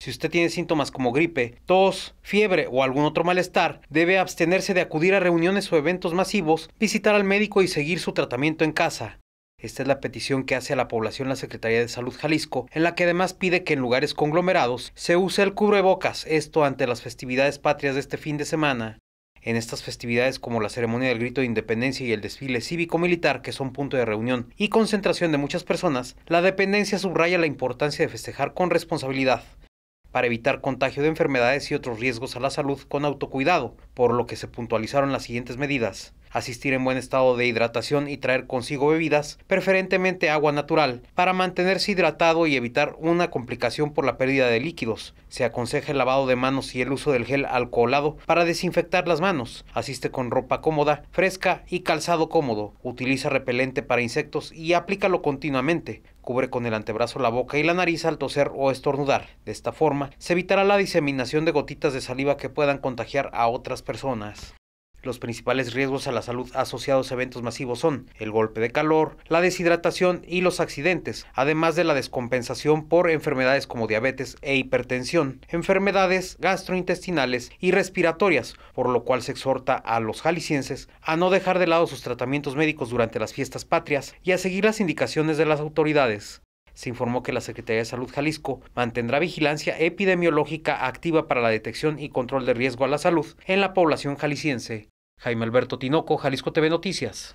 Si usted tiene síntomas como gripe, tos, fiebre o algún otro malestar, debe abstenerse de acudir a reuniones o eventos masivos, visitar al médico y seguir su tratamiento en casa. Esta es la petición que hace a la población la Secretaría de Salud Jalisco, en la que además pide que en lugares conglomerados se use el bocas, esto ante las festividades patrias de este fin de semana. En estas festividades como la ceremonia del grito de independencia y el desfile cívico-militar, que son punto de reunión y concentración de muchas personas, la dependencia subraya la importancia de festejar con responsabilidad para evitar contagio de enfermedades y otros riesgos a la salud con autocuidado, por lo que se puntualizaron las siguientes medidas asistir en buen estado de hidratación y traer consigo bebidas, preferentemente agua natural, para mantenerse hidratado y evitar una complicación por la pérdida de líquidos. Se aconseja el lavado de manos y el uso del gel alcoholado para desinfectar las manos. Asiste con ropa cómoda, fresca y calzado cómodo. Utiliza repelente para insectos y aplícalo continuamente. Cubre con el antebrazo la boca y la nariz al toser o estornudar. De esta forma, se evitará la diseminación de gotitas de saliva que puedan contagiar a otras personas. Los principales riesgos a la salud asociados a eventos masivos son el golpe de calor, la deshidratación y los accidentes, además de la descompensación por enfermedades como diabetes e hipertensión, enfermedades gastrointestinales y respiratorias, por lo cual se exhorta a los jaliscienses a no dejar de lado sus tratamientos médicos durante las fiestas patrias y a seguir las indicaciones de las autoridades se informó que la Secretaría de Salud Jalisco mantendrá vigilancia epidemiológica activa para la detección y control de riesgo a la salud en la población jalisciense. Jaime Alberto Tinoco, Jalisco TV Noticias.